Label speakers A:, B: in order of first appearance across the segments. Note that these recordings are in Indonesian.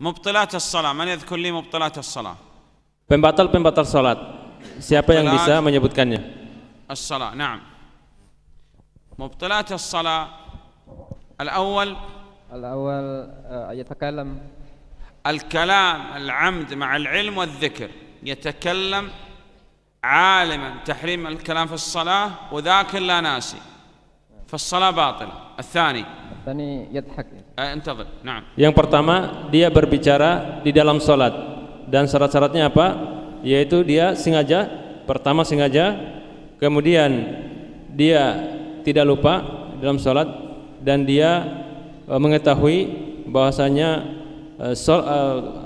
A: Mubtilat as-salah. Man yadhkur li mubtilat as-salah?
B: Pembatal-pembatal salat. Siapa yang bisa menyebutkannya?
A: As-salah. Naam. Mubtilat as-salah al-awwal
B: al-awwal yatakallam
A: الكلام العمد مع العلم والذكر يتكلم عالما تحريم الكلام في الصلاة وذاكر لا ناسي فالصلاة باطلة الثاني الثاني يضحك انتظر نعم
B: yang pertama dia berbicara di dalam salat dan syarat-syaratnya apa yaitu dia sengaja pertama sengaja kemudian dia tidak lupa dalam salat dan dia e, mengetahui bahwasanya e, sol, e,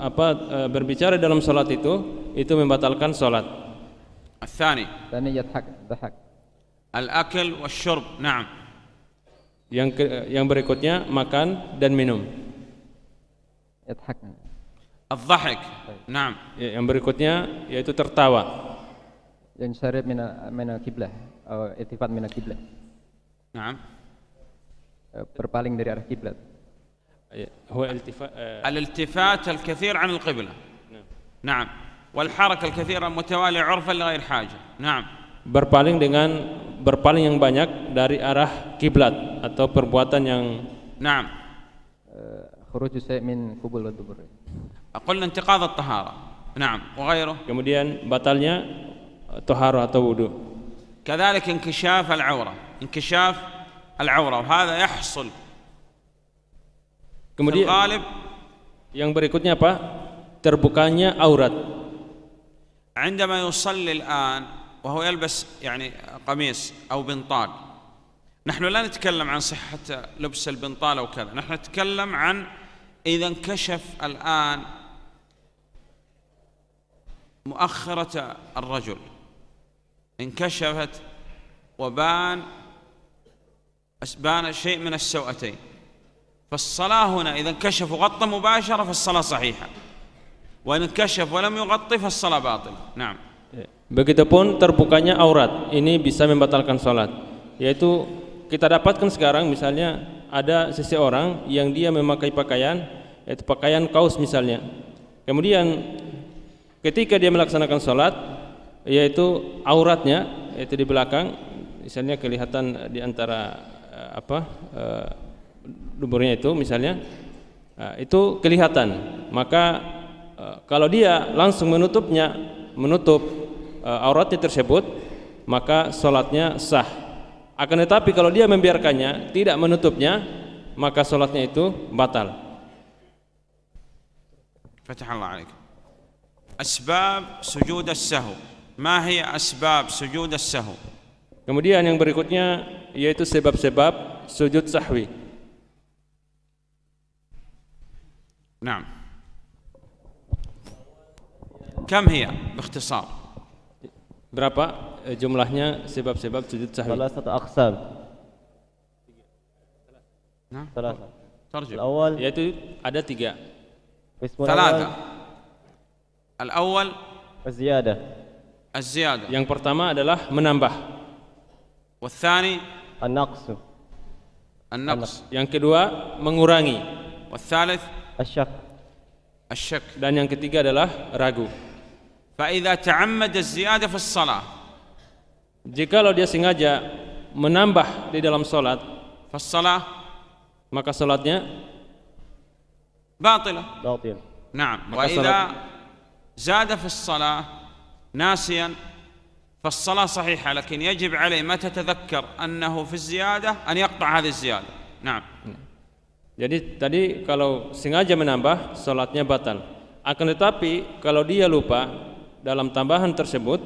B: apa berbicara dalam salat itu itu membatalkan salat.
A: الثاني ثاني يضحك ضحك الأكل
B: والشرب نعم yang ke, yang berikutnya makan dan minum. Yadhak. Adh-dhahik. Naam. Ya, yang berikutnya yaitu tertawa. Yang min mina mina kiblah. Etifat mina kiblah. al Naam. Ya, berpaling dari arah kiblat.
A: هو التفات الالتفات الكثير عن القبلة نعم, نعم. والحركة الكثيرة المتوالية عرفا لغير حاجة نعم
B: berpaling dengan berpaling yang banyak dari arah kiblat atau perbuatan yang نعم خروج الشيء من قبل والدبر
A: قلنا انتقاض الطهارة نعم وغيره kemudian batalnya
B: eh, tahara atau wudu
A: كذلك انكشاف العورة انكشاف العورة وهذا يحصل
B: kemudian الغالب yang berikutnya apa terbukanya aurat
A: عندما يصلي الآن وهو يلبس يعني قميص أو بنطال نحن لا نتكلم عن صحة لبس البنطال أو كذا نحن نتكلم عن إذا انكشف الآن مؤخرة الرجل انكشفت وبان بان شيء من السوأتين فالصلاة هنا إذا انكشف وغطى مباشرة فالصلاة صحيحة وإن انكشف ولم يغطي فالصلاة باطلة نعم
B: Begitupun terbukanya aurat, ini bisa membatalkan sholat. Yaitu kita dapatkan sekarang misalnya ada seseorang yang dia memakai pakaian, yaitu pakaian kaos misalnya. Kemudian ketika dia melaksanakan sholat, yaitu auratnya, yaitu di belakang, misalnya kelihatan di antara eh, apa eh, duburnya itu misalnya, eh, itu kelihatan. Maka kalau dia langsung menutupnya, menutup uh, auratnya tersebut maka sholatnya sah akan tetapi kalau dia membiarkannya tidak menutupnya maka sholatnya itu batal فتح الله عليك أسباب سجود السهو ما
A: هي أسباب
B: kemudian yang berikutnya yaitu sebab-sebab sujud sahwi نعم كم Berapa e, jumlahnya sebab-sebab sujud sahwi? Salah satu aksar. Nah, Salah. ترجم. awal yaitu ada tiga. Salah. Al awal. الزيادة. الزيادة. Yang pertama adalah menambah. والثاني النقص. النقص. Yang kedua mengurangi. والثالث الشك. الشك. Dan yang ketiga adalah ragu. فإذا تعمد الزيادة في الصلاة jikalau dia sengaja menambah di dalam salat فالصلاة maka salatnya باطلة باطل
A: نعم وإذا زاد في الصلاة ناسيا فالصلاة صحيحة لكن يجب عليه متى تذكر أنه في الزيادة أن يقطع
B: هذه الزيادة نعم Jadi tadi kalau sengaja menambah salatnya batal. Akan tetapi kalau dia lupa dalam tambahan tersebut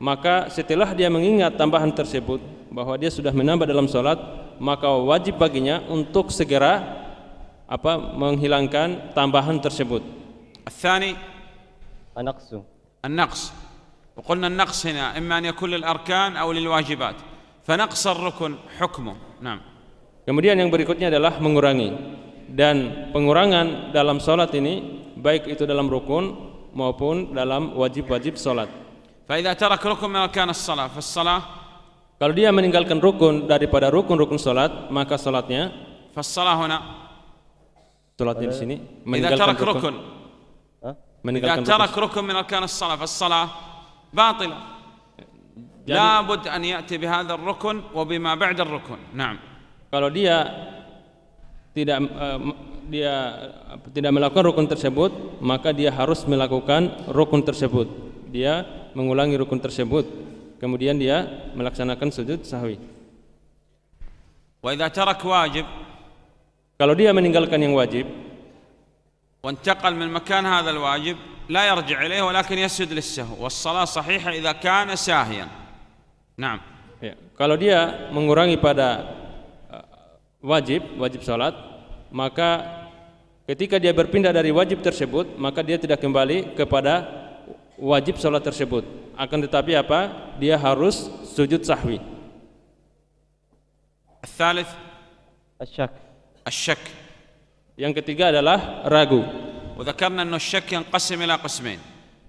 B: maka setelah dia mengingat tambahan tersebut bahwa dia sudah menambah dalam sholat maka wajib baginya untuk segera apa menghilangkan tambahan tersebut. الثاني النقص النقص وقلنا النقص
A: هنا إما أن يكون للأركان أو للواجبات فنقص الركن حكمه
B: نعم Kemudian yang berikutnya adalah mengurangi dan pengurangan dalam sholat ini baik itu dalam rukun maupun dalam wajib-wajib sholat. فإذا kalau dia meninggalkan rukun daripada rukun-rukun salat, maka salatnya فالصلاة هنا salatnya di sini meninggalkan إذا ترك rukun meninggalkan إذا ترك
A: ركن من أركان الصلاة فالصلاة باطلة لابد أن يأتي بهذا
B: kalau dia tidak uh, dia tidak melakukan rukun tersebut, maka dia harus melakukan rukun tersebut. Dia mengulangi rukun tersebut, kemudian dia melaksanakan sujud sahwi. Wa
A: idza tarak wajib
B: kalau dia meninggalkan yang wajib وانتقل
A: من مكان هذا الواجب لا يرجع إليه ولكن يسجد للسهو والصلاة صحيحة إذا كان ساهيا
B: نعم kalau dia mengurangi pada eh, wajib wajib salat maka ketika dia berpindah dari wajib tersebut maka dia tidak kembali kepada wajib sholat tersebut akan tetapi apa dia harus sujud sahwi الثالث الشك الشك yang ketiga adalah ragu وذكرنا
A: أن الشك ينقسم إلى قسمين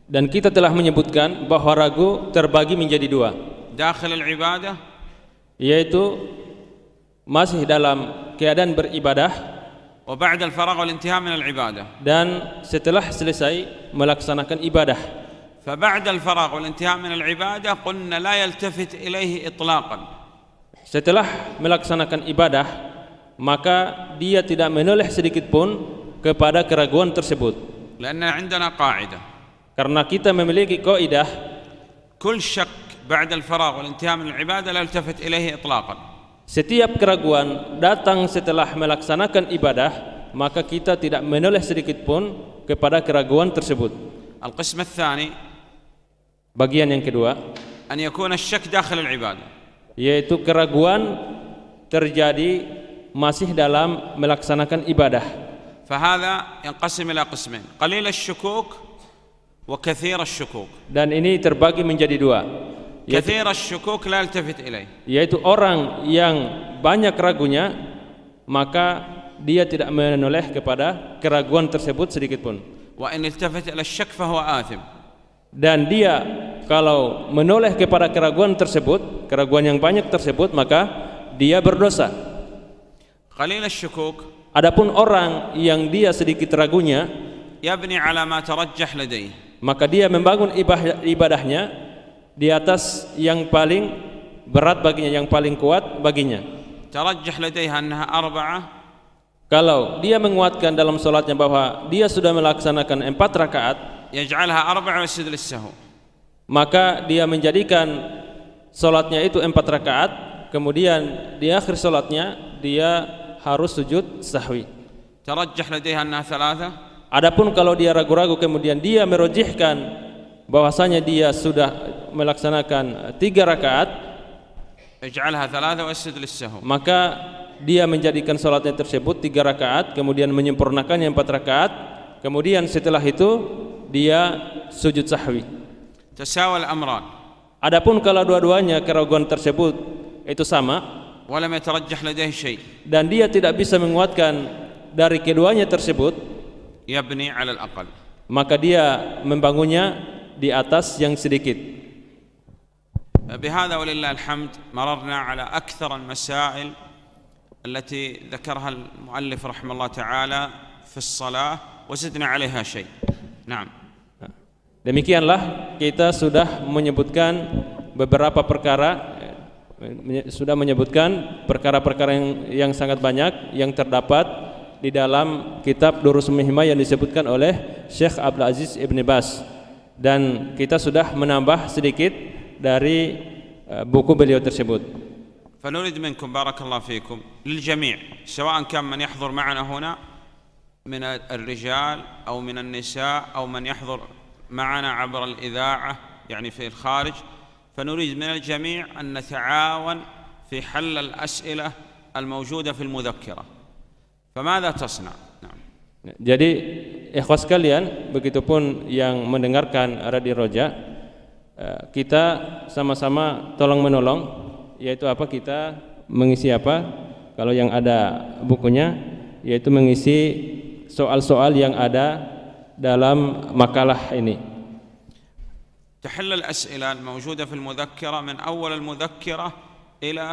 B: dan kita telah menyebutkan bahwa ragu terbagi menjadi dua
A: داخل العبادة
B: yaitu masih dalam keadaan beribadah
A: وبعد الفراغ والانتهاء من العبادة
B: dan setelah selesai melaksanakan ibadah
A: فبعد الفراغ والانتهاء من العبادة
B: قلنا لا يلتفت إليه إطلاقا setelah melaksanakan ibadah maka dia tidak menoleh sedikit pun kepada keraguan tersebut لأن عندنا قاعدة karena kita memiliki kaidah كل شك بعد الفراغ والانتهاء من العبادة لا يلتفت إليه إطلاقا Setiap keraguan datang setelah melaksanakan ibadah, maka kita tidak menoleh sedikit pun kepada keraguan tersebut. Al-qism tsani bagian yang kedua, an yakuna asyak dakhil al-ibadah. Yaitu keraguan terjadi masih dalam melaksanakan ibadah.
A: فهذا qalil إلى قسمين wa الشكوك وكثير الشكوك
B: dan ini terbagi menjadi dua كثير
A: الشكوك لا التفت
B: yaitu orang yang banyak ragunya maka dia tidak menoleh kepada keraguan tersebut sedikit pun dan dia kalau menoleh kepada keraguan tersebut keraguan yang banyak tersebut maka dia berdosa Adapun orang yang dia sedikit ragunya maka dia membangun ibadahnya di atas yang paling berat baginya yang paling kuat baginya tarajjah ladaiha annaha arba'ah kalau dia menguatkan dalam solatnya bahwa dia sudah melaksanakan empat rakaat yaj'alha arba'a wa sidl sahu. maka dia menjadikan solatnya itu empat rakaat kemudian di akhir solatnya dia harus sujud sahwi
A: tarajjah ladaiha annaha thalatha
B: adapun kalau dia ragu-ragu kemudian dia merojihkan bahwasanya dia sudah melaksanakan tiga rakaat maka dia menjadikan solatnya tersebut tiga rakaat kemudian menyempurnakannya empat rakaat kemudian setelah itu dia sujud sahwi tasawal amran adapun kalau dua-duanya keraguan tersebut itu sama dan dia tidak bisa menguatkan dari keduanya tersebut yabni aqal maka dia membangunnya di atas yang sedikit.
A: بهذا ولله الحمد مررنا على أكثر المسائل التي ذكرها المؤلف رحمه الله تعالى في الصلاة وزدنا عليها شيء نعم
B: Demikianlah kita sudah menyebutkan beberapa perkara sudah menyebutkan perkara-perkara yang, yang sangat banyak yang terdapat di dalam kitab Durusul Mihma yang disebutkan oleh Syekh Abdul Aziz Ibn Bas. dan kita sudah menambah sedikit dari eh, buku beliau tersebut.
A: فنريد منكم بارك الله فيكم للجميع سواء كان من يحضر معنا هنا من الرجال او من النساء او من يحضر معنا عبر الاذاعه يعني في الخارج فنريد من الجميع ان نتعاون في حل الاسئله الموجوده في المذكره فماذا تصنع؟ نعم.
B: Jadi ikhwas kalian, begitupun yang mendengarkan Radio Roja, eh, kita sama-sama tolong menolong, yaitu apa kita mengisi apa? Kalau yang ada bukunya, yaitu mengisi soal-soal yang ada dalam makalah ini.
A: تحل الأسئلة الموجودة في المذكرة من أول المذكرة إلى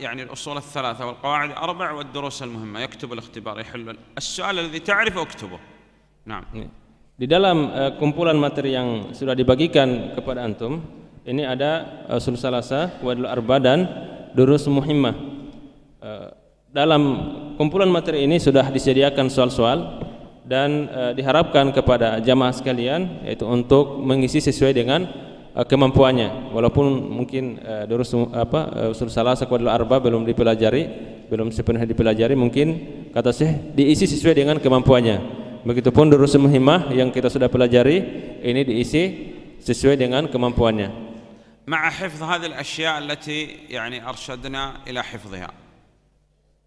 A: يعني الأصول الثلاثة والقواعد الأربع والدروس المهمة يكتب الاختبار يحل السؤال الذي تعرفه اكتبه
B: Nah, di dalam uh, kumpulan materi yang sudah dibagikan kepada antum, ini ada uh, eh, sul wadul arba dan durus muhimmah. Uh, dalam kumpulan materi ini sudah disediakan soal-soal dan uh, diharapkan kepada jamaah sekalian yaitu untuk mengisi sesuai dengan uh, kemampuannya. Walaupun mungkin uh, durus apa uh, sul salasa, wadul arba belum dipelajari, belum sepenuhnya dipelajari, mungkin kata sih diisi sesuai dengan kemampuannya. Begitupun durus muhimmah yang kita sudah pelajari ini diisi sesuai dengan kemampuannya.
A: مع حفظ هذه الأشياء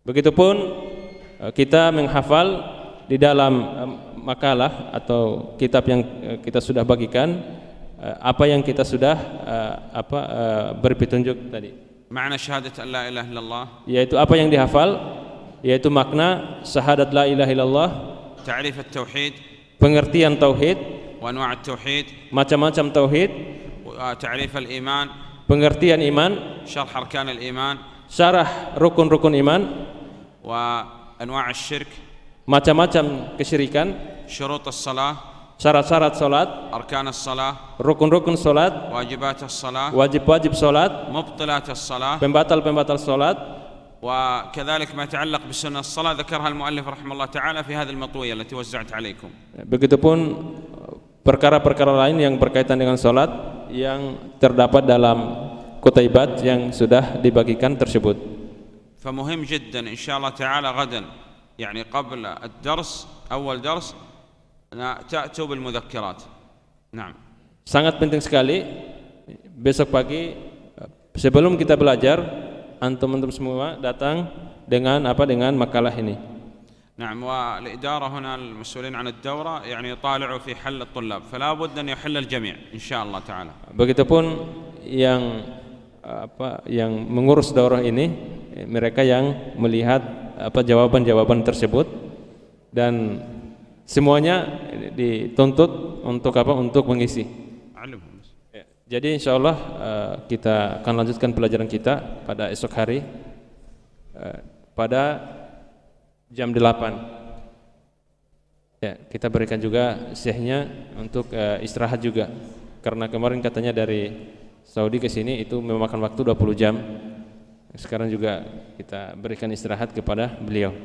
B: Begitupun eh, kita menghafal di dalam eh, makalah atau kitab yang eh, kita sudah bagikan apa yang kita sudah apa berpetunjuk tadi.
A: Makna syahadat la ilaha illallah
B: yaitu apa yang dihafal yaitu makna syahadat la ilaha illallah
A: تعريف التوحيد
B: pengertian tauhid
A: وانواع التوحيد
B: macam-macam tauhid
A: وتعريف الايمان
B: pengertian iman
A: شرح اركان الايمان
B: شرح ركن-ركن iman
A: وانواع الشرك
B: macam-macam kesyirikan
A: شروط الصلاه
B: syarat-syarat salat
A: arkan as-salah
B: rukun-rukun salat
A: wajibat as-salah
B: wajib-wajib salat
A: mubtalat as-salah
B: pembatal-pembatal salat
A: وكذلك ما يتعلق الصلاة ذكرها المؤلف رحمه الله تعالى في هذه المطوية التي وزعت عليكم
B: begitupun perkara-perkara lain yang berkaitan dengan salat yang terdapat dalam kutaibat yang sudah dibagikan tersebut
A: فمهم جدا إن شاء الله تعالى غدا يعني قبل الدرس أول درس تأتوا بالمذكرات
B: نعم sangat penting sekali besok pagi sebelum kita belajar antum-antum semua datang dengan apa dengan makalah ini.
A: نعم والإدارة هنا المسؤولين عن الدورة يعني يطالعوا في حل الطلاب فلا بد أن يحل الجميع إن شاء الله تعالى. Begitupun
B: yang apa yang mengurus daurah ini mereka yang melihat apa jawaban-jawaban tersebut dan semuanya dituntut untuk apa untuk mengisi. Jadi insya Allah eh, kita akan lanjutkan pelajaran kita pada esok hari eh, pada jam 8 ya, kita berikan juga syekhnya untuk eh, istirahat juga karena kemarin katanya dari Saudi ke sini itu memakan waktu 20 jam sekarang juga kita berikan istirahat kepada beliau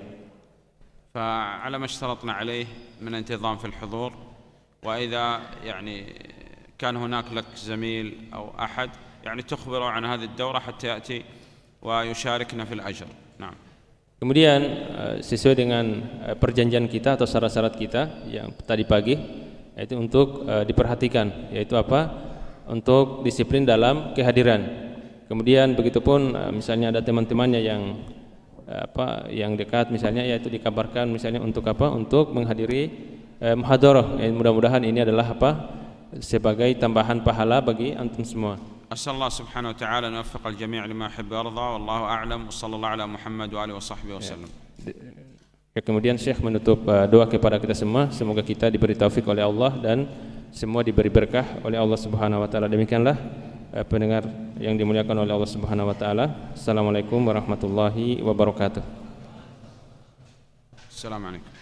A: فعلى ما اشترطنا عليه من انتظام في الحضور كان هناك لك زميل أو أحد يعني تخبره عن هذه الدورة حتى يأتي ويشاركنا في الأجر نعم
B: Kemudian sesuai dengan perjanjian kita atau syarat-syarat kita yang tadi pagi yaitu untuk diperhatikan yaitu apa? Untuk disiplin dalam kehadiran. Kemudian begitupun misalnya ada teman-temannya yang apa yang dekat misalnya yaitu dikabarkan misalnya untuk apa? Untuk menghadiri eh, muhadharah. mudah-mudahan ini adalah apa? sebagai tambahan pahala bagi antum semua. أسأل
A: الله سبحانه وتعالى أن يوفق الجميع لما يحب ويرضى والله أعلم وصلى الله على محمد وآله وصحبه
B: وسلم. kemudian Syekh menutup uh, doa kepada kita semua, semoga kita diberi taufik oleh Allah dan semua diberi berkah oleh Allah Subhanahu wa taala. Demikianlah uh, pendengar yang dimuliakan oleh Allah Subhanahu wa taala. Assalamualaikum warahmatullahi wabarakatuh.
A: Assalamualaikum.